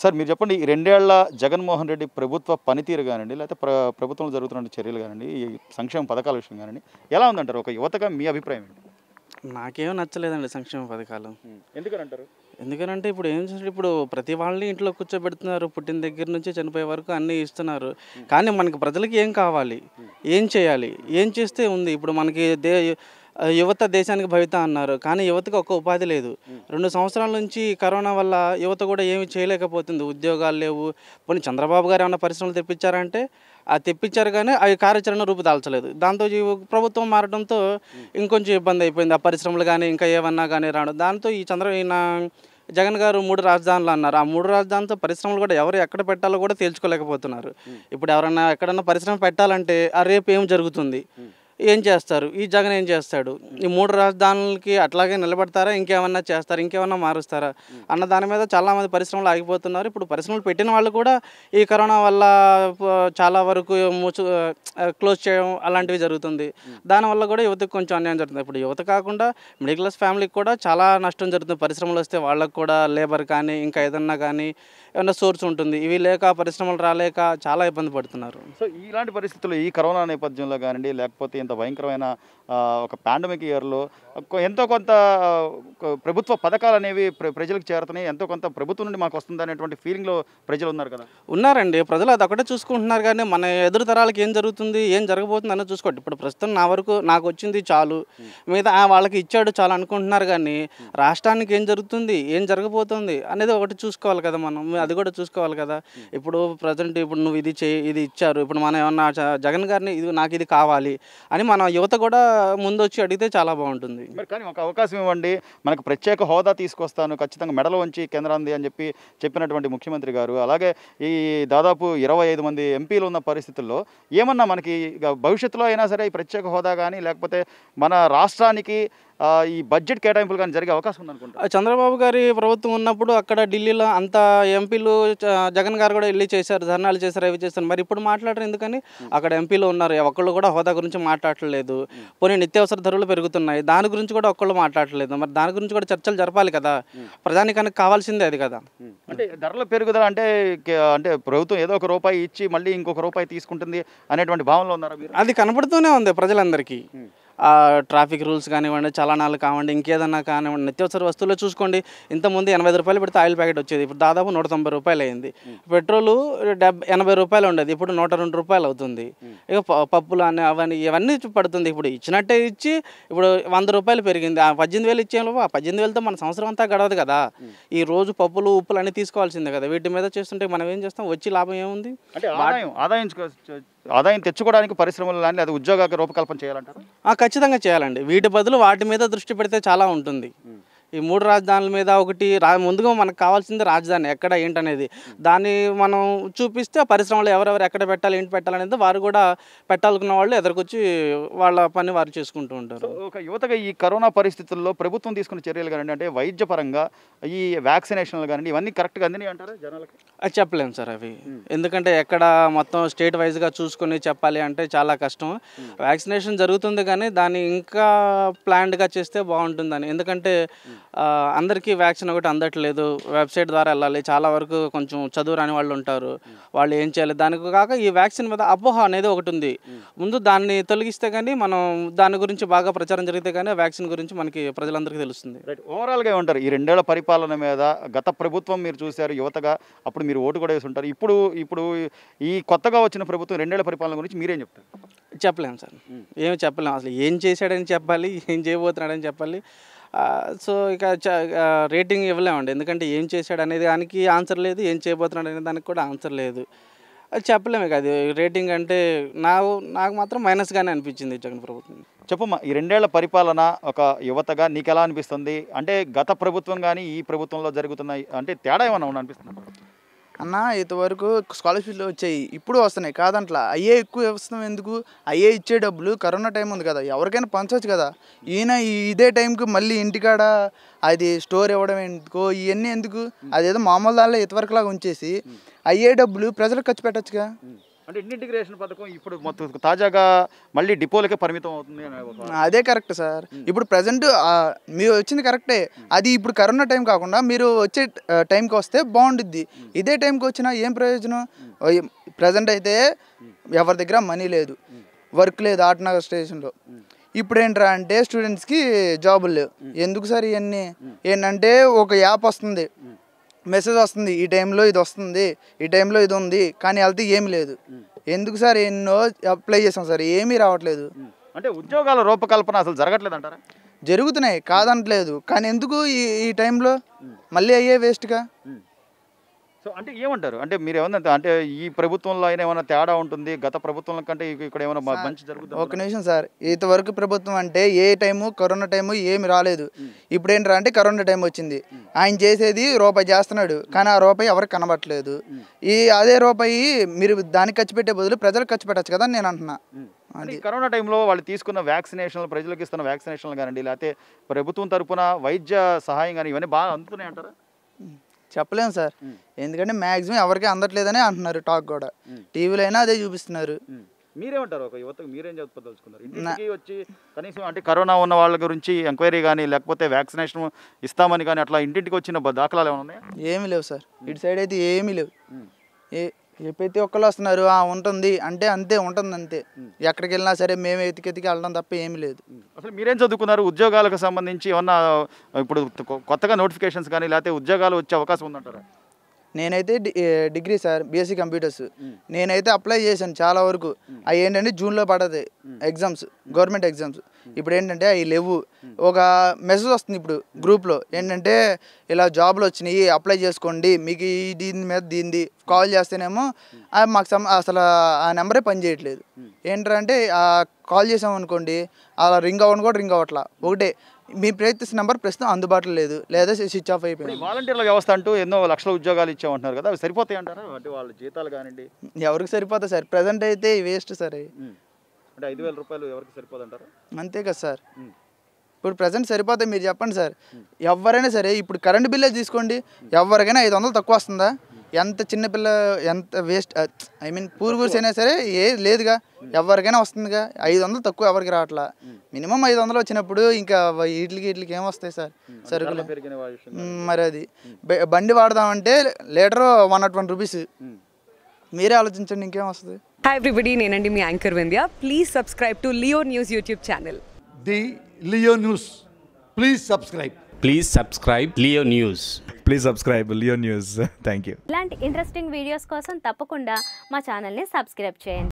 sir మీరు చెప్పండి ఈ రెండేళ్ల జగన్మోహన్ రెడ్డి ప్రభుత్వ పనితీరు కానివ్వండి లేకపోతే ప్రభుత్వంలో జరుగుతున్న చర్యలు కానివ్వండి ఈ సంక్షేమ పథకాల విషయం కానివ్వండి ఎలా ఉందంటారు ఒక యువతగా మీ అభిప్రాయం ఏంటి నాకేం నచ్చలేదండి సంక్షేమ పథకాలు ఎందుకని అంటారు ఎందుకనంటే ఇప్పుడు ఏం చేస్తారు ఇప్పుడు ప్రతి వాళ్ళని ఇంట్లో కూర్చోబెడుతున్నారు పుట్టిన దగ్గర నుంచి చనిపోయే వరకు అన్నీ ఇస్తున్నారు కానీ మనకి ప్రజలకి ఏం కావాలి ఏం చేయాలి ఏం చేస్తే ఉంది ఇప్పుడు మనకి దే యువత దేశానికి భవిత అన్నారు కానీ యువతకు ఒక్క ఉపాధి లేదు రెండు సంవత్సరాల నుంచి కరోనా వల్ల యువత కూడా ఏమి చేయలేకపోతుంది ఉద్యోగాలు లేవు పోనీ చంద్రబాబు గారు ఏమైనా పరిశ్రమలు తెప్పించారంటే అది తెప్పించారు కానీ అవి కార్యాచరణ రూపుదాల్చలేదు దాంతో ప్రభుత్వం మారడంతో ఇంకొంచెం ఇబ్బంది అయిపోయింది ఆ పరిశ్రమలు కానీ ఇంకా ఏమన్నా కానీ రావడం దాంతో ఈ చంద్ర ఈయన జగన్ గారు మూడు రాజధానులు అన్నారు ఆ మూడు రాజధానులతో పరిశ్రమలు కూడా ఎవరు ఎక్కడ పెట్టాలో కూడా తేల్చుకోలేకపోతున్నారు ఇప్పుడు ఎవరన్నా ఎక్కడన్నా పరిశ్రమ పెట్టాలంటే ఆ రేపు ఏం జరుగుతుంది ఏం చేస్తారు ఈ జగన్ ఏం చేస్తాడు ఈ మూడు రాజధానులకి అట్లాగే నిలబడతారా ఇంకేమన్నా చేస్తారా ఇంకేమన్నా మారుస్తారా అన్న దాని మీద చాలామంది పరిశ్రమలు ఆగిపోతున్నారు ఇప్పుడు పరిశ్రమలు పెట్టిన వాళ్ళు కూడా ఈ కరోనా వల్ల చాలా వరకు మూచు క్లోజ్ చేయడం అలాంటివి జరుగుతుంది దానివల్ల కూడా యువతకు కొంచెం అన్యాయం జరుగుతుంది ఇప్పుడు యువత కాకుండా మిడిల్ క్లాస్ ఫ్యామిలీకి కూడా చాలా నష్టం జరుగుతుంది పరిశ్రమలు వస్తే వాళ్ళకు కూడా లేబర్ కానీ ఇంకా ఏదన్నా కానీ ఏమన్నా సోర్స్ ఉంటుంది ఇవి లేక పరిశ్రమలు రాలేక చాలా ఇబ్బంది పడుతున్నారు సో ఇలాంటి పరిస్థితులు ఈ కరోనా నేపథ్యంలో కానివ్వండి లేకపోతే ఇంత భయంకరమైన ఒక పాండమిక్ ఇయర్లో ఎంతో కొంత ప్రభుత్వ పథకాలు అనేవి ప్రజలకు చేరుతున్నాయి ఎంతో కొంత ప్రభుత్వం నుండి మాకు వస్తుంది అనేటువంటి ఫీలింగ్లో ప్రజలు ఉన్నారు కదా ఉన్నారండి ప్రజలు అది ఒకటే చూసుకుంటున్నారు కానీ మన ఎదురు తరాలకి ఏం జరుగుతుంది ఏం జరగబోతుంది అనేది చూసుకోండి ఇప్పుడు ప్రస్తుతం నా వరకు నాకు వచ్చింది చాలు మిగతా వాళ్ళకి ఇచ్చాడు చాలు అనుకుంటున్నారు కానీ రాష్ట్రానికి ఏం జరుగుతుంది ఏం జరగబోతుంది అనేది ఒకటి చూసుకోవాలి కదా మనం అది కూడా చూసుకోవాలి కదా ఇప్పుడు ప్రజెంట్ ఇప్పుడు నువ్వు ఇది చే ఇది ఇచ్చారు ఇప్పుడు మనం ఏమన్నా జగన్ గారిని ఇది నాకు ఇది కావాలి అని మన యువత కూడా ముందు వచ్చి అడిగితే చాలా బాగుంటుంది మరి కానీ ఒక అవకాశం ఇవ్వండి మనకు ప్రత్యేక హోదా తీసుకొస్తాను ఖచ్చితంగా మెడల్ వంచి కేంద్రాన్ని అని చెప్పి చెప్పినటువంటి ముఖ్యమంత్రి గారు అలాగే ఈ దాదాపు ఇరవై ఐదు మంది ఎంపీలు ఉన్న పరిస్థితుల్లో ఏమన్నా మనకి భవిష్యత్తులో అయినా సరే ఈ ప్రత్యేక హోదా కానీ లేకపోతే మన రాష్ట్రానికి ఈ బడ్జెట్ కేటాయింపులు కానీ జరిగే అవకాశం ఉందనుకుంటా చంద్రబాబు గారి ప్రభుత్వం ఉన్నప్పుడు అక్కడ ఢిల్లీలో అంత ఎంపీలు జగన్ గారు కూడా వెళ్ళి చేశారు ధర్నాలు చేశారు అవి చేశారు మరి ఇప్పుడు మాట్లాడరు ఎందుకని అక్కడ ఎంపీలు ఉన్నారు ఒక్కళ్ళు కూడా హోదా గురించి మాట్లాడలేదు పోనీ నిత్యావసర ధరలు పెరుగుతున్నాయి దాని గురించి కూడా ఒక్కళ్ళు మాట్లాడలేదు మరి దాని గురించి కూడా చర్చలు జరపాలి కదా ప్రజానికానికి కావాల్సిందే అది కదా అంటే ధరల పెరుగుదల అంటే అంటే ప్రభుత్వం ఏదో ఒక రూపాయి ఇచ్చి మళ్ళీ ఇంకొక రూపాయి తీసుకుంటుంది అనేటువంటి భావనలో ఉన్నారా అది కనపడుతూనే ఉంది ప్రజలందరికీ ట్రాఫిక్ రూల్స్ కానివ్వండి చలనాలు కావండి ఇంకేదన్నా కానివ్వండి నిత్యవసర వస్తువులు చూసుకోండి ఇంతకుముందు ఎనభై రూపాయలు పెడితే ఆయిల్ ప్యాకెట్ వచ్చేది ఇప్పుడు దాదాపు నూట తొంభై రూపాయలు అయింది పెట్రోలు డెబ్బై ఎనభై రూపాయలు ఉండేది ఇప్పుడు నూట రెండు రూపాయలు అవుతుంది ఇక పప్పులు అని అవన్నీ ఇవన్నీ పడుతుంది ఇప్పుడు ఇచ్చినట్టే ఇచ్చి ఇప్పుడు వంద రూపాయలు పెరిగింది ఆ పద్దెనిమిది వేలు ఇచ్చే ఆ పద్దెనిమిది వేలతో మన సంవత్సరం అంతా గడవదు కదా ఈ రోజు పప్పులు ఉప్పులు అన్నీ తీసుకోవాల్సిందే కదా వీటి మీద చేస్తుంటే మనం ఏం చేస్తాం వచ్చి లాభం ఏముంది అంటే ఆదాయం ఆదాయం ఆదాయం తెచ్చుకోవడానికి పరిశ్రమలు కానీ లేదా ఉద్యోగాలకు రూపకల్పన చేయాలంటారు ఖచ్చితంగా చేయాలండి వీటి బదులు వాటి మీద దృష్టి పెడితే చాలా ఉంటుంది ఈ మూడు రాజధానుల మీద ఒకటి ముందుగా మనకు కావాల్సింది రాజధాని ఎక్కడ ఏంటనేది దాన్ని మనం చూపిస్తే పరిశ్రమలు ఎవరెవరు ఎక్కడ పెట్టాలి ఏంటి పెట్టాలనేది వారు కూడా పెట్టాలనుకున్న వాళ్ళు ఎదురుకొచ్చి వాళ్ళ పని వారు చేసుకుంటూ ఉంటారు ఒక యువతగా ఈ కరోనా పరిస్థితుల్లో ప్రభుత్వం తీసుకున్న చర్యలు కానీ అంటే వైద్యపరంగా ఈ వ్యాక్సినేషన్లు కానీ ఇవన్నీ కరెక్ట్గా అందినాయి అంటారా జనాలకి అది చెప్పలేము సార్ అవి ఎందుకంటే ఎక్కడ మొత్తం స్టేట్ వైజ్గా చూసుకొని చెప్పాలి అంటే చాలా కష్టం వ్యాక్సినేషన్ జరుగుతుంది కానీ దాన్ని ఇంకా ప్లాన్డ్గా చేస్తే బాగుంటుందని ఎందుకంటే అందరికీ వ్యాక్సిన్ ఒకటి అందట్లేదు వెబ్సైట్ ద్వారా వెళ్ళాలి చాలా వరకు కొంచెం చదువు రాని వాళ్ళు ఉంటారు వాళ్ళు ఏం చేయాలి దానికి కాక ఈ వ్యాక్సిన్ మీద అపోహ అనేది ఒకటి ఉంది ముందు దాన్ని తొలగిస్తే కానీ మనం దాని గురించి బాగా ప్రచారం జరిగితే కానీ వ్యాక్సిన్ గురించి మనకి ప్రజలందరికీ తెలుస్తుంది ఓవరాల్గా ఉంటారు ఈ రెండేళ్ల పరిపాలన మీద గత ప్రభుత్వం మీరు చూశారు యువతగా అప్పుడు మీరు ఓటు కూడా వేసి ఉంటారు ఇప్పుడు ఇప్పుడు ఈ కొత్తగా వచ్చిన ప్రభుత్వం రెండేళ్ల పరిపాలన గురించి మీరేం చెప్తారు చెప్పలేము సార్ ఏమి చెప్పలేము అసలు ఏం చేశాడని చెప్పాలి ఏం చేయబోతున్నాడని చెప్పాలి సో ఇక రేటింగ్ ఇవ్వలేమండి ఎందుకంటే ఏం చేశాడు అనేది దానికి ఆన్సర్ లేదు ఏం చేయబోతున్నాడు అనే దానికి కూడా ఆన్సర్ లేదు అది చెప్పలేము కాదు రేటింగ్ అంటే నాకు నాకు మాత్రం మైనస్గానే అనిపించింది జగన్ ప్రభుత్వం చెప్పమ్మా ఈ రెండేళ్ల పరిపాలన ఒక యువతగా నీకు ఎలా అనిపిస్తుంది అంటే గత ప్రభుత్వం కానీ ఈ ప్రభుత్వంలో జరుగుతున్నాయి అంటే తేడా ఏమైనా అనిపిస్తుంది అన్న ఇంతవరకు స్కాలర్షిప్లు వచ్చాయి ఇప్పుడు వస్తున్నాయి కాదంట్లా అయ్యే ఎక్కువ ఇస్తాం ఎందుకు అయ్యే ఇచ్చే డబ్బులు కరోనా టైం ఉంది కదా ఎవరికైనా పంచవచ్చు కదా ఈయన ఇదే టైంకి మళ్ళీ ఇంటికాడ అది స్టోర్ ఇవ్వడం ఎందుకో ఇవన్నీ ఎందుకు అదేదో మామూలు దానిలో ఇంతవరకులాగా ఉంచేసి అయ్యే డబ్బులు ప్రజలకు ఖర్చు పెట్టచ్చుగా అంటే ఇంటిగ్రేషన్ పథకం ఇప్పుడు మొత్తం తాజాగా మళ్ళీ డిపోలకే పరిమితం అవుతుంది అదే కరెక్ట్ సార్ ఇప్పుడు ప్రజెంట్ మీరు వచ్చింది కరెక్టే అది ఇప్పుడు కరోనా టైం కాకుండా మీరు వచ్చే టైంకి వస్తే బాగుంటుంది ఇదే టైంకి వచ్చినా ఏం ప్రయోజనం ప్రజెంట్ అయితే ఎవరి దగ్గర మనీ లేదు వర్క్ లేదు ఆటనగర్ స్టేషన్లో ఇప్పుడు ఏంట్రా అంటే స్టూడెంట్స్కి జాబులు లేవు ఎందుకు సార్ ఇవన్నీ ఏంటంటే ఒక యాప్ వస్తుంది మెసేజ్ వస్తుంది ఈ టైంలో ఇది వస్తుంది ఈ టైంలో ఇది ఉంది కానీ వెళ్తే ఏమి లేదు ఎందుకు సార్ ఎన్నో అప్లై చేసాం సార్ ఏమీ రావట్లేదు అంటే ఉద్యోగాల రూపకల్పన అసలు జరగట్లేదు అంటారా జరుగుతున్నాయి కాదనట్లేదు కానీ ఎందుకు ఈ ఈ టైంలో మళ్ళీ అయ్యే వేస్ట్గా సో అంటే ఏమంటారు అంటే మీరు ఏమన్నా అంటే ఈ ప్రభుత్వంలో అయినా ఏమైనా తేడా ఉంటుంది గత ప్రభుత్వం కంటే ఇక్కడ ఏమైనా మంచి జరుగుతుంది ఒక నిమిషం సార్ ఇంతవరకు ప్రభుత్వం అంటే ఏ టైము కరోనా టైము ఏమి రాలేదు ఇప్పుడు ఏంటంటే అంటే కరోనా టైం వచ్చింది ఆయన చేసేది రూపాయి చేస్తున్నాడు కానీ ఆ రూపాయి ఎవరికి కనబట్టలేదు ఈ అదే రూపాయి మీరు దానికి ఖర్చు పెట్టే బదులు ప్రజలకు ఖర్చు పెట్టచ్చు కదా నేను అంటున్నా అంటే కరోనా టైంలో వాళ్ళు తీసుకున్న వ్యాక్సినేషన్లు ప్రజలకు ఇస్తున్న వ్యాక్సినేషన్లు కానివ్వండి లేకపోతే ప్రభుత్వం తరఫున వైద్య సహాయం కానీ ఇవన్నీ బాగా అందుతున్నాయి అంటారా చెప్పలేము సార్ ఎందుకంటే మ్యాక్సిమం ఎవరికి అందట్లేదని అంటున్నారు టాక్ కూడా టీవీలో అయినా అదే చూపిస్తున్నారు మీరేమంటారు ఒక యువతకు మీరేం చెప్పదలుచుకున్నారు వచ్చి కనీసం అంటే కరోనా ఉన్న వాళ్ళ గురించి ఎంక్వైరీ కానీ లేకపోతే వ్యాక్సినేషన్ ఇస్తామని కానీ అట్లా ఇంటింటికి వచ్చిన దాఖలాలు ఏమైనా ఉన్నాయా ఏమీ లేవు సార్ ఇటు సైడ్ అయితే ఏమీ లేవు ఏ ప్రతి ఒక్కళ్ళు వస్తున్నారు ఆ ఉంటుంది అంటే అంతే ఉంటుంది అంతే ఎక్కడికి వెళ్ళినా సరే మేము ఎతికి ఎతికి వెళ్ళడం తప్ప ఏమీ లేదు అసలు మీరేం చదువుకున్నారు ఉద్యోగాలకు సంబంధించి ఏమన్నా ఇప్పుడు కొత్తగా నోటిఫికేషన్స్ కానీ లేకపోతే ఉద్యోగాలు వచ్చే అవకాశం ఉందంటారా నేనైతే degree sir BSc e computers నేనైతే అప్లై చేశాను చాలా వరకు అవి ఏంటంటే జూన్లో పడతాయి ఎగ్జామ్స్ గవర్నమెంట్ ఎగ్జామ్స్ ఇప్పుడు ఏంటంటే అవి లేవు ఒక మెసేజ్ వస్తుంది ఇప్పుడు గ్రూప్లో ఏంటంటే ఇలా జాబ్లు వచ్చినాయి అప్లై చేసుకోండి మీకు దీని మీద దీనిది కాల్ చేస్తేనేమో మాకు సమ అసలు ఆ నెంబరే పనిచేయట్లేదు ఏంటంటే కాల్ చేసామనుకోండి అలా రింగ్ అవ్వను కూడా రింగ్ అవ్వట్లా ఒకటే మీ ప్రయత్నిస్తున్న నంబర్ ప్రస్తుతం అందుబాటులో లేదు లేదా స్విచ్ ఆఫ్ అయిపోయింది వాలంటీర్ల వ్యవస్థ అంటూ ఎన్నో లక్షల ఉద్యోగాలు ఇచ్చామంటున్నారు కదా అవి సరిపోతాయి అంటారా అంటే వాళ్ళ జీతాలు కానివ్వండి ఎవరికి సరిపోతాయి సార్ ప్రజెంట్ అయితే వేస్ట్ సార్ అంటే ఐదు రూపాయలు ఎవరికి సరిపోదంటారు అంతే కదా సార్ ఇప్పుడు ప్రజెంట్ సరిపోతాయి మీరు చెప్పండి సార్ ఎవరైనా సరే ఇప్పుడు కరెంట్ బిల్లే తీసుకోండి ఎవరికైనా ఐదు వందలు తక్కువ వస్తుందా ఎంత చిన్నపిల్ల ఎంత వేస్ట్ ఐ మీన్ పూర్ గురించి అయినా సరే ఏ లేదుగా ఎవరికైనా వస్తుందిగా ఐదు వందలు తక్కువ ఎవరికి రావట్లా మినిమం ఐదు వందలు వచ్చినప్పుడు ఇంకా వీటికి ఏం ఏమొస్తాయి సార్ సరుకులు మరి అది బండి వాడదామంటే litre one not one rupees మీరే ఆలోచించండి ఇంకేం వస్తుంది హాయ్ ఎవ్రీబడి నేనండి మీ anchor Vindhya please subscribe to Leo News YouTube channel the Leo News please subscribe please subscribe Leo News please subscribe Leo News thank you ఇలాంటి ఇంట్రెస్టింగ్ వీడియోస్ కోసం తప్పకుండా మా ఛానల్ని సబ్స్క్రైబ్ చేయండి